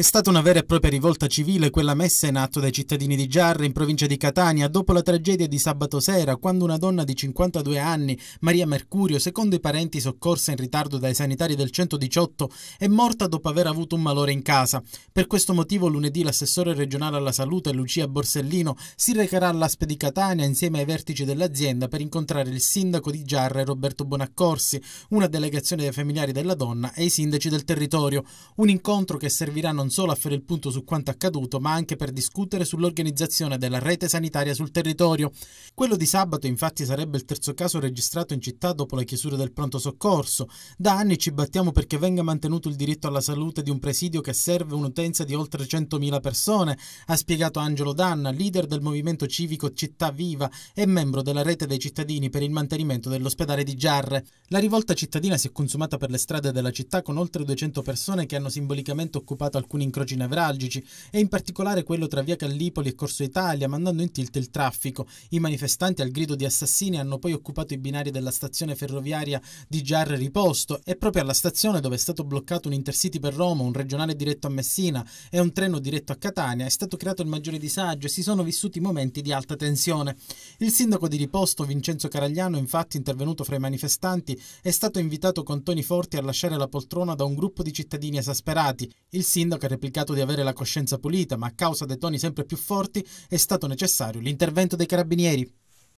È stata una vera e propria rivolta civile quella messa in atto dai cittadini di Giarre in provincia di Catania dopo la tragedia di sabato sera quando una donna di 52 anni, Maria Mercurio, secondo i parenti soccorsa in ritardo dai sanitari del 118, è morta dopo aver avuto un malore in casa. Per questo motivo lunedì l'assessore regionale alla salute Lucia Borsellino si recherà all'Aspe di Catania insieme ai vertici dell'azienda per incontrare il sindaco di Giarre Roberto Bonaccorsi, una delegazione dei familiari della donna e i sindaci del territorio. Un incontro che servirà non non solo a fare il punto su quanto accaduto, ma anche per discutere sull'organizzazione della rete sanitaria sul territorio. Quello di sabato infatti sarebbe il terzo caso registrato in città dopo la chiusura del pronto soccorso. Da anni ci battiamo perché venga mantenuto il diritto alla salute di un presidio che serve un'utenza di oltre 100.000 persone, ha spiegato Angelo Danna, leader del movimento civico Città Viva e membro della rete dei cittadini per il mantenimento dell'ospedale di Giarre. La rivolta cittadina si è consumata per le strade della città con oltre 200 persone che hanno simbolicamente occupato alcuni alcuni incroci nevralgici e in particolare quello tra via Callipoli e Corso Italia, mandando in tilt il traffico. I manifestanti al grido di assassini hanno poi occupato i binari della stazione ferroviaria di Giarre Riposto e proprio alla stazione dove è stato bloccato un intercity per Roma, un regionale diretto a Messina e un treno diretto a Catania, è stato creato il maggiore disagio e si sono vissuti momenti di alta tensione. Il sindaco di Riposto, Vincenzo Caragliano, infatti intervenuto fra i manifestanti, è stato invitato con toni forti a lasciare la poltrona da un gruppo di cittadini esasperati. Il sindaco che ha replicato di avere la coscienza pulita, ma a causa dei toni sempre più forti è stato necessario l'intervento dei carabinieri.